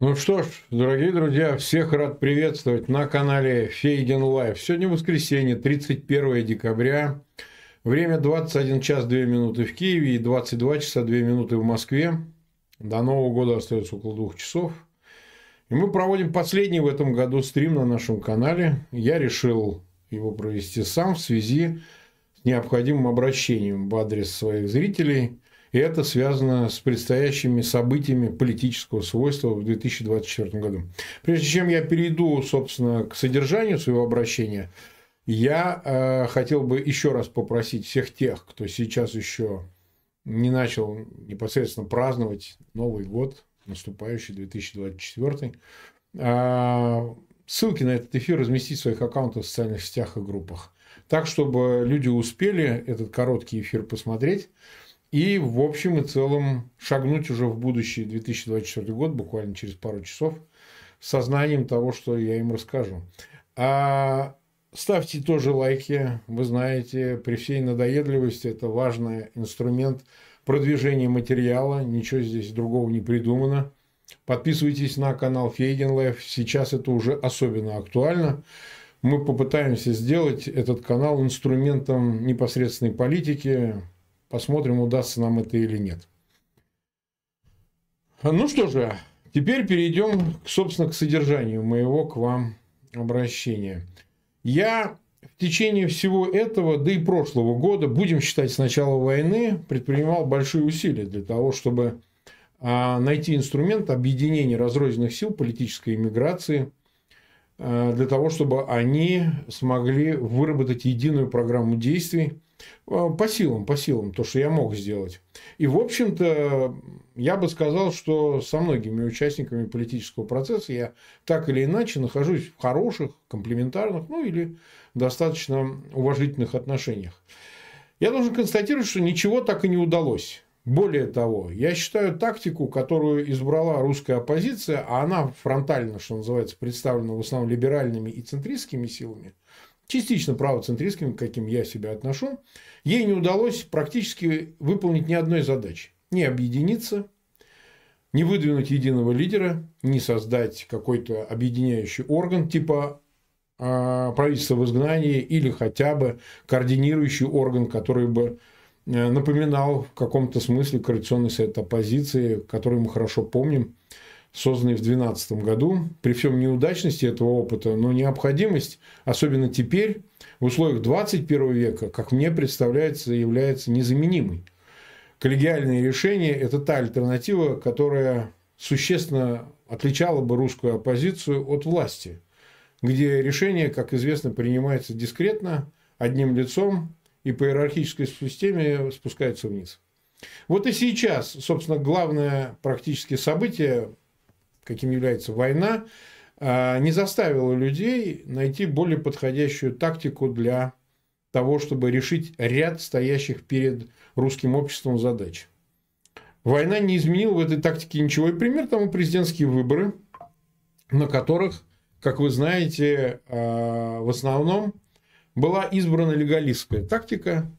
Ну что ж, дорогие друзья, всех рад приветствовать на канале Фейген Лайв. Сегодня воскресенье, 31 декабря. Время 21 час 2 минуты в Киеве и 22 часа 2 минуты в Москве. До Нового года остается около двух часов. И мы проводим последний в этом году стрим на нашем канале. Я решил его провести сам в связи с необходимым обращением в адрес своих зрителей – и это связано с предстоящими событиями политического свойства в 2024 году. Прежде чем я перейду, собственно, к содержанию своего обращения, я э, хотел бы еще раз попросить всех тех, кто сейчас еще не начал непосредственно праздновать Новый год, наступающий 2024, э, ссылки на этот эфир разместить в своих аккаунтах в социальных сетях и группах. Так, чтобы люди успели этот короткий эфир посмотреть и в общем и целом шагнуть уже в будущий 2024 год, буквально через пару часов, с сознанием того, что я им расскажу. А ставьте тоже лайки. Вы знаете, при всей надоедливости это важный инструмент продвижения материала. Ничего здесь другого не придумано. Подписывайтесь на канал Фейген Лайф. Сейчас это уже особенно актуально. Мы попытаемся сделать этот канал инструментом непосредственной политики, Посмотрим, удастся нам это или нет. Ну что же, теперь перейдем, собственно, к содержанию моего к вам обращения. Я в течение всего этого, да и прошлого года, будем считать с начала войны, предпринимал большие усилия для того, чтобы а, найти инструмент объединения разрозненных сил политической иммиграции а, для того, чтобы они смогли выработать единую программу действий – а, по силам, по силам, то, что я мог сделать. И, в общем-то, я бы сказал, что со многими участниками политического процесса я так или иначе нахожусь в хороших, комплементарных, ну или достаточно уважительных отношениях. Я должен констатировать, что ничего так и не удалось. Более того, я считаю тактику, которую избрала русская оппозиция, а она фронтально, что называется, представлена в основном либеральными и центристскими силами, частично правоцентристским, к каким я себя отношу, ей не удалось практически выполнить ни одной задачи. Не объединиться, не выдвинуть единого лидера, не создать какой-то объединяющий орган типа а, правительства в изгнании или хотя бы координирующий орган, который бы э, напоминал в каком-то смысле Коалиционный совет оппозиции, который мы хорошо помним, созданный в 2012 году, при всем неудачности этого опыта, но необходимость, особенно теперь, в условиях 21 века, как мне представляется, является незаменимой. Коллегиальные решения – это та альтернатива, которая существенно отличала бы русскую оппозицию от власти, где решение, как известно, принимается дискретно, одним лицом и по иерархической системе спускается вниз. Вот и сейчас, собственно, главное практически событие каким является война, а, не заставила людей найти более подходящую тактику для того, чтобы решить ряд стоящих перед русским обществом задач. Война не изменила в этой тактике ничего. И пример тому президентские выборы, на которых, как вы знаете, а, в основном была избрана легалистская тактика,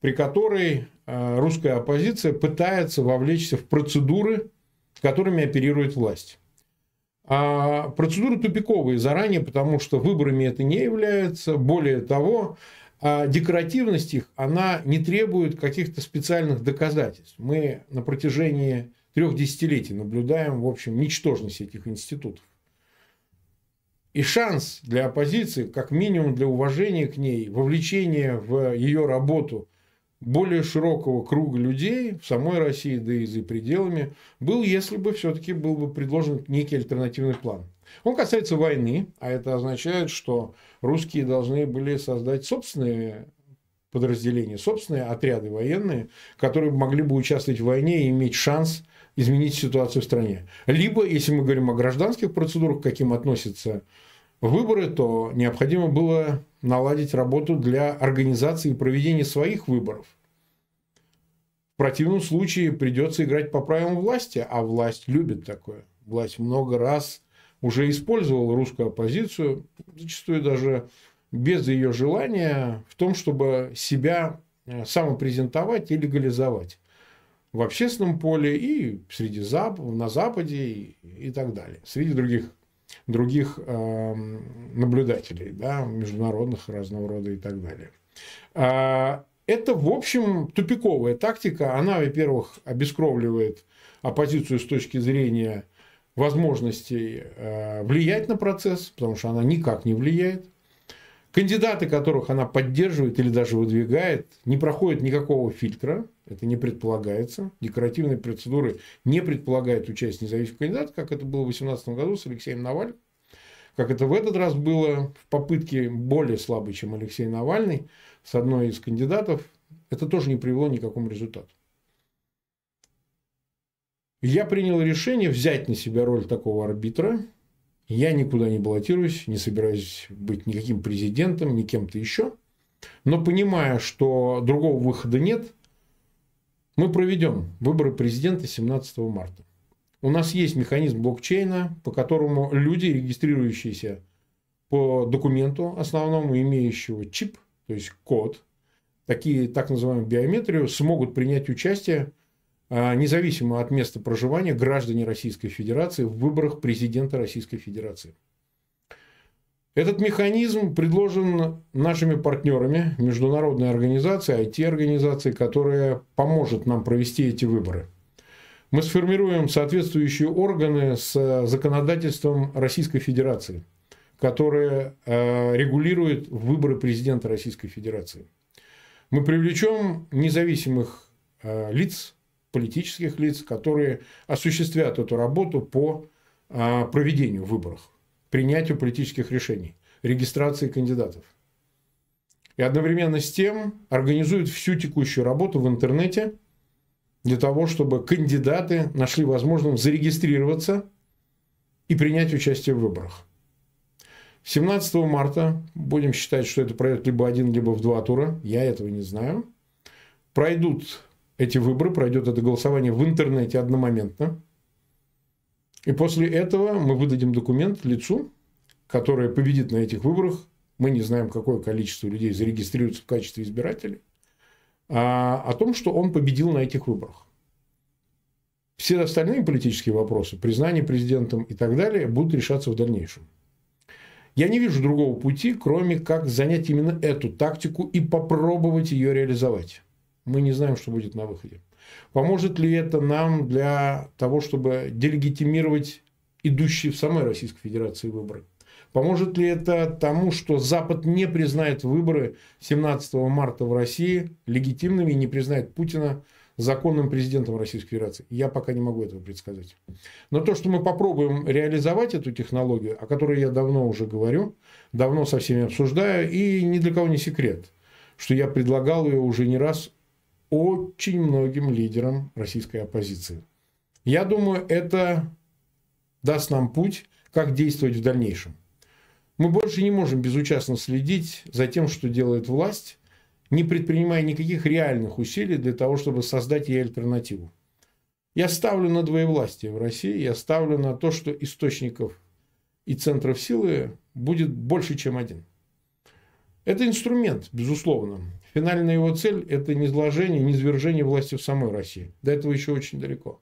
при которой а, русская оппозиция пытается вовлечься в процедуры, которыми оперирует власть. А процедуры тупиковые заранее, потому что выборами это не является. Более того, а, декоративность их, она не требует каких-то специальных доказательств. Мы на протяжении трех десятилетий наблюдаем, в общем, ничтожность этих институтов. И шанс для оппозиции, как минимум для уважения к ней, вовлечения в ее работу более широкого круга людей в самой России, да и за пределами, был, если бы все-таки был бы предложен некий альтернативный план. Он касается войны, а это означает, что русские должны были создать собственные подразделения, собственные отряды военные, которые могли бы участвовать в войне и иметь шанс изменить ситуацию в стране. Либо, если мы говорим о гражданских процедурах, к каким относится выборы, то необходимо было наладить работу для организации и проведения своих выборов. В противном случае придется играть по правилам власти, а власть любит такое. Власть много раз уже использовала русскую оппозицию, зачастую даже без ее желания, в том, чтобы себя э, самопрезентовать и легализовать в общественном поле и среди зап на Западе и, и так далее, среди других других эм, наблюдателей, да, международных разного рода и так далее. А, это, в общем, тупиковая тактика. Она, во-первых, обескровливает оппозицию с точки зрения возможностей э, влиять на процесс, потому что она никак не влияет. Кандидаты, которых она поддерживает или даже выдвигает, не проходят никакого фильтра, это не предполагается. Декоративные процедуры не предполагают участие независимого кандидата, как это было в 2018 году с Алексеем Навальным, как это в этот раз было в попытке более слабой, чем Алексей Навальный, с одной из кандидатов. Это тоже не привело ни к какому результату. Я принял решение взять на себя роль такого арбитра. Я никуда не баллотируюсь, не собираюсь быть никаким президентом, ни кем-то еще. Но понимая, что другого выхода нет – мы проведем выборы президента 17 марта. У нас есть механизм блокчейна, по которому люди, регистрирующиеся по документу основному, имеющего чип, то есть код, такие так называемую биометрию, смогут принять участие а, независимо от места проживания граждане Российской Федерации в выборах президента Российской Федерации. Этот механизм предложен нашими партнерами, международной организацией, it организации, которая поможет нам провести эти выборы. Мы сформируем соответствующие органы с э, законодательством Российской Федерации, которые э, регулирует выборы президента Российской Федерации. Мы привлечем независимых э, лиц, политических лиц, которые осуществят эту работу по проведению выборов принятию политических решений, регистрации кандидатов. И одновременно с тем организует всю текущую работу в интернете для того, чтобы кандидаты нашли возможность зарегистрироваться и принять участие в выборах. 17 марта, будем считать, что это пройдет либо один, либо в два тура, я этого не знаю, пройдут эти выборы, пройдет это голосование в интернете одномоментно – и после этого мы выдадим документ лицу, которое победит на этих выборах. Мы не знаем, какое количество людей зарегистрируется в качестве избирателей. А, о том, что он победил на этих выборах. Все остальные политические вопросы, признание президентом и так далее, будут решаться в дальнейшем. Я не вижу другого пути, кроме как занять именно эту тактику и попробовать ее реализовать. Мы не знаем, что будет на выходе. Поможет ли это нам для того, чтобы делегитимировать идущие в самой Российской Федерации выборы? Поможет ли это тому, что Запад не признает выборы 17 марта в России легитимными и не признает Путина законным президентом Российской Федерации? Я пока не могу этого предсказать. Но то, что мы попробуем реализовать эту технологию, о которой я давно уже говорю, давно со всеми обсуждаю, и ни для кого не секрет, что я предлагал ее уже не раз очень многим лидерам российской оппозиции. Я думаю, это даст нам путь, как действовать в дальнейшем. Мы больше не можем безучастно следить за тем, что делает власть, не предпринимая никаких реальных усилий для того, чтобы создать ей альтернативу. Я ставлю на двоевластие в России, я ставлю на то, что источников и центров силы будет больше, чем один. Это инструмент, безусловно. Финальная его цель – это низложение, низвержение власти в самой России. До этого еще очень далеко.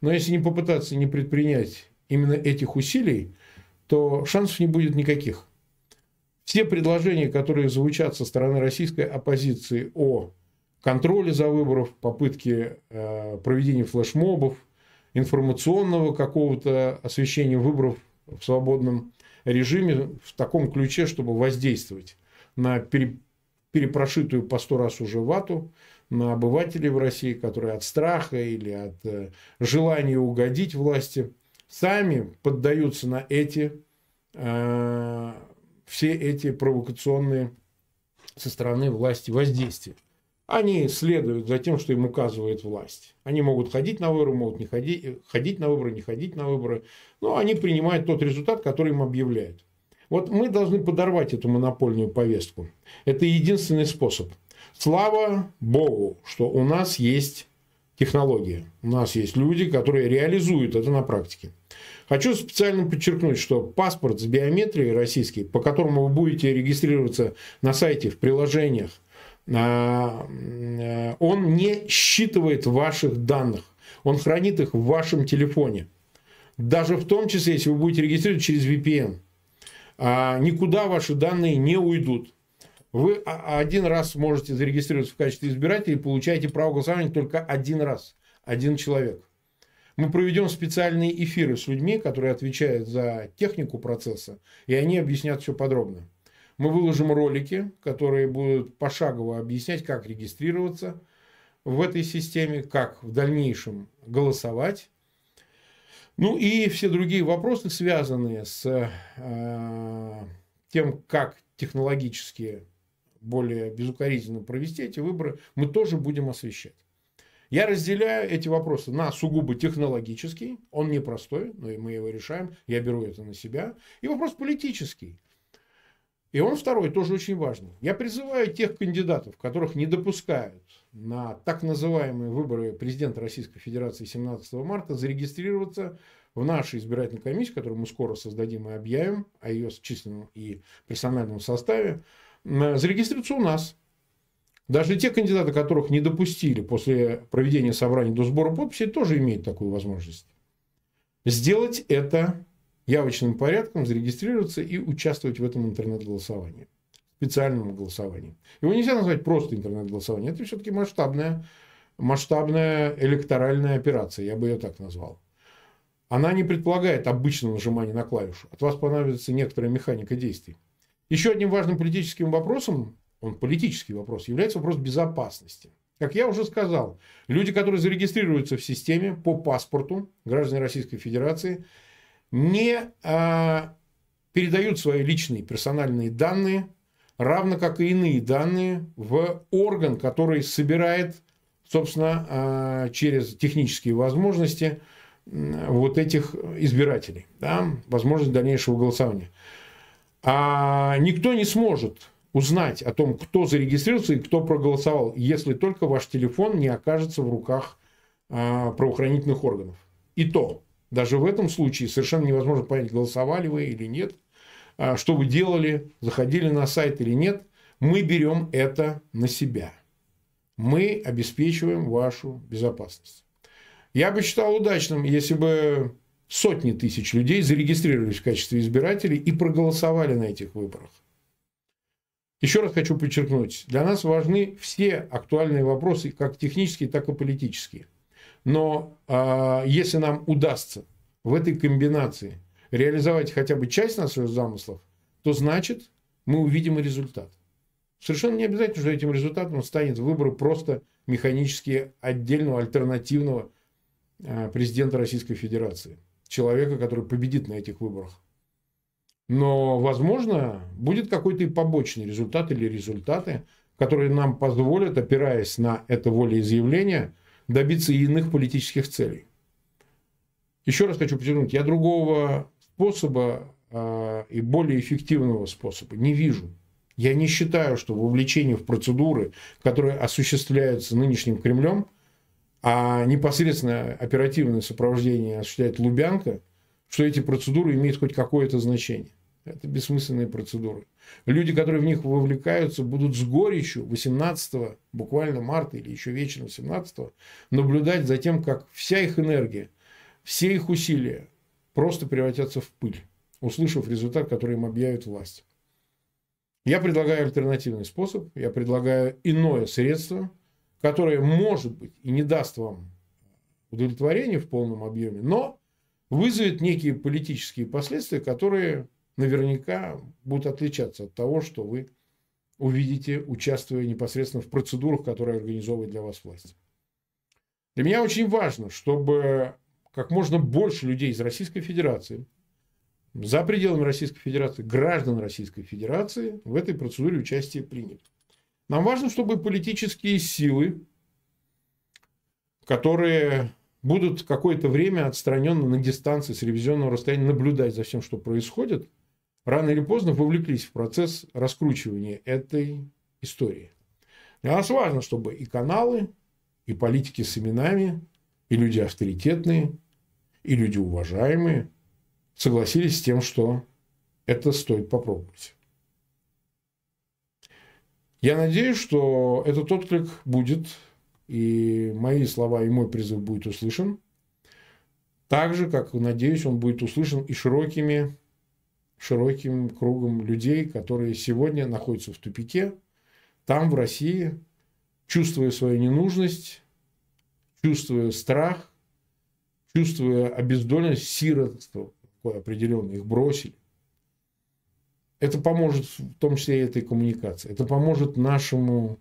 Но если не попытаться не предпринять именно этих усилий, то шансов не будет никаких. Все предложения, которые звучат со стороны российской оппозиции о контроле за выборов, попытке э, проведения флешмобов, информационного какого-то освещения выборов в свободном режиме в таком ключе, чтобы воздействовать на пере, перепрошитую по сто раз уже вату, на обывателей в России, которые от страха или от э, желания угодить власти, сами поддаются на эти, э, все эти провокационные со стороны власти воздействия. Они следуют за тем, что им указывает власть. Они могут ходить на выборы, могут не ходить, э, ходить на выборы, не ходить на выборы. Но они принимают тот результат, который им объявляют. Вот мы должны подорвать эту монопольную повестку. Это единственный способ. Слава Богу, что у нас есть технология. У нас есть люди, которые реализуют это на практике. Хочу специально подчеркнуть, что паспорт с биометрией российский, по которому вы будете регистрироваться на сайте, в приложениях, а, э, он не считывает ваших данных. Он хранит их в вашем телефоне. Даже в том числе, если вы будете регистрировать через VPN – а, никуда ваши данные не уйдут. Вы один раз можете зарегистрироваться в качестве избирателя и получаете право голосования только один раз, один человек. Мы проведем специальные эфиры с людьми, которые отвечают за технику процесса, и они объяснят все подробно. Мы выложим ролики, которые будут пошагово объяснять, как регистрироваться в этой системе, как в дальнейшем голосовать ну и все другие вопросы, связанные с э, тем, как технологически более безукоризненно провести эти выборы, мы тоже будем освещать. Я разделяю эти вопросы на сугубо технологический, он непростой, но и мы его решаем, я беру это на себя, и вопрос политический. И он второй, тоже очень важный. Я призываю тех кандидатов, которых не допускают на так называемые выборы президента Российской Федерации 17 марта зарегистрироваться в нашу избирательную комиссию, которую мы скоро создадим и объявим о ее численном и персональном составе, зарегистрироваться у нас. Даже те кандидаты, которых не допустили после проведения собрания до сбора подписей, тоже имеют такую возможность. Сделать это явочным порядком, зарегистрироваться и участвовать в этом интернет-голосовании специальным голосованием. Его нельзя назвать просто интернет-голосованием. Это все-таки масштабная, масштабная электоральная операция, я бы ее так назвал. Она не предполагает обычного нажимания на клавишу. От вас понадобится некоторая механика действий. Еще одним важным политическим вопросом, он политический вопрос, является вопрос безопасности. Как я уже сказал, люди, которые зарегистрируются в системе по паспорту, граждане Российской Федерации, не а, передают свои личные персональные данные равно как и иные данные, в орган, который собирает, собственно, а, через технические возможности вот этих избирателей, да, возможность дальнейшего голосования. А никто не сможет узнать о том, кто зарегистрировался и кто проголосовал, если только ваш телефон не окажется в руках а, правоохранительных органов. И то, даже в этом случае совершенно невозможно понять, голосовали вы или нет – а, что вы делали, заходили на сайт или нет, мы берем это на себя. Мы обеспечиваем вашу безопасность. Я бы считал удачным, если бы сотни тысяч людей зарегистрировались в качестве избирателей и проголосовали на этих выборах. Еще раз хочу подчеркнуть, для нас важны все актуальные вопросы, как технические, так и политические. Но э, если нам удастся в этой комбинации реализовать хотя бы часть наших замыслов, то значит мы увидим и результат. Совершенно не обязательно, что этим результатом станет выбор просто механически отдельного, альтернативного э, президента Российской Федерации. Человека, который победит на этих выборах. Но, возможно, будет какой-то и побочный результат или результаты, которые нам позволят, опираясь на это волеизъявление, добиться и иных политических целей. Еще раз хочу подчеркнуть, я другого способа а, и более эффективного способа не вижу. Я не считаю, что вовлечение в процедуры, которые осуществляются нынешним Кремлем, а непосредственно оперативное сопровождение осуществляет Лубянка, что эти процедуры имеют хоть какое-то значение. Это бессмысленные процедуры. Люди, которые в них вовлекаются, будут с горечью 18 буквально марта или еще вечером 17 наблюдать за тем, как вся их энергия, все их усилия, просто превратятся в пыль, услышав результат, который им объявит власть. Я предлагаю альтернативный способ, я предлагаю иное средство, которое, может быть, и не даст вам удовлетворения в полном объеме, но вызовет некие политические последствия, которые наверняка будут отличаться от того, что вы увидите, участвуя непосредственно в процедурах, которые организовывает для вас власть. Для меня очень важно, чтобы как можно больше людей из Российской Федерации, за пределами Российской Федерации, граждан Российской Федерации в этой процедуре участия приняли. Нам важно, чтобы политические силы, которые будут какое-то время отстраненно на дистанции с ревизионного расстояния наблюдать за всем, что происходит, рано или поздно вовлеклись в процесс раскручивания этой истории. Для нас важно, чтобы и каналы, и политики с именами, и люди авторитетные, и люди уважаемые согласились с тем, что это стоит попробовать. Я надеюсь, что этот отклик будет, и мои слова и мой призыв будет услышан. Так же, как, надеюсь, он будет услышан и широкими, широким кругом людей, которые сегодня находятся в тупике, там, в России, чувствуя свою ненужность, чувствуя страх, чувствуя обездоленность, сиротство какое определенное, их бросили. Это поможет в том числе и этой коммуникации. Это поможет нашему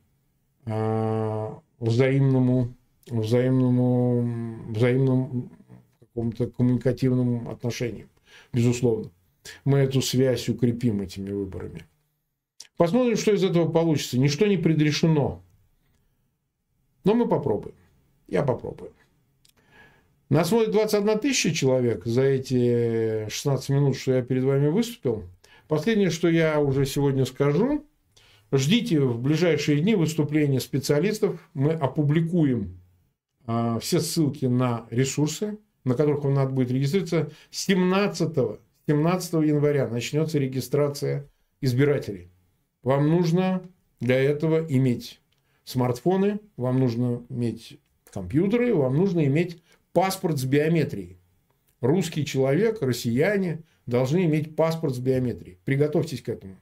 э, взаимному, взаимному, взаимному какому-то коммуникативному отношениям, безусловно. Мы эту связь укрепим этими выборами. Посмотрим, что из этого получится. Ничто не предрешено. Но мы попробуем. Я попробую. На смотрит 21 тысяча человек за эти 16 минут, что я перед вами выступил. Последнее, что я уже сегодня скажу, ждите в ближайшие дни выступления специалистов. Мы опубликуем э, все ссылки на ресурсы, на которых вам надо будет регистрироваться. 17, 17 января начнется регистрация избирателей. Вам нужно для этого иметь смартфоны, вам нужно иметь компьютеры, вам нужно иметь паспорт с биометрией. Русский человек, россияне должны иметь паспорт с биометрией. Приготовьтесь к этому.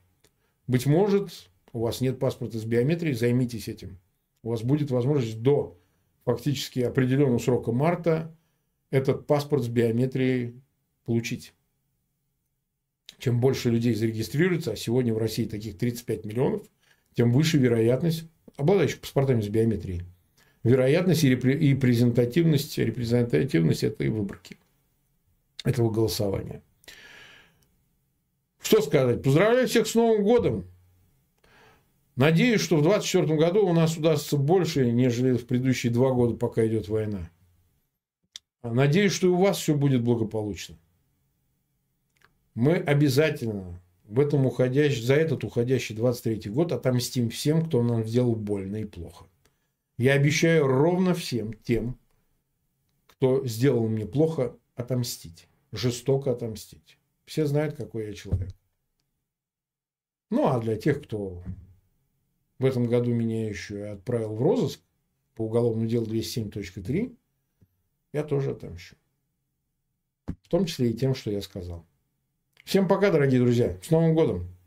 Быть может, у вас нет паспорта с биометрией, займитесь этим. У вас будет возможность до фактически определенного срока марта этот паспорт с биометрией получить. Чем больше людей зарегистрируется, а сегодня в России таких 35 миллионов, тем выше вероятность обладающих паспортами с биометрией вероятность и презентативность, репрезентативность этой выборки, этого голосования. Что сказать? Поздравляю всех с Новым годом! Надеюсь, что в 2024 году у нас удастся больше, нежели в предыдущие два года, пока идет война. Надеюсь, что и у вас все будет благополучно. Мы обязательно в этом уходящий за этот уходящий 23 год отомстим всем, кто нам сделал больно и плохо. Я обещаю ровно всем тем, кто сделал мне плохо, отомстить. Жестоко отомстить. Все знают, какой я человек. Ну, а для тех, кто в этом году меня еще отправил в розыск по уголовному делу 207.3, я тоже отомщу. В том числе и тем, что я сказал. Всем пока, дорогие друзья. С Новым годом!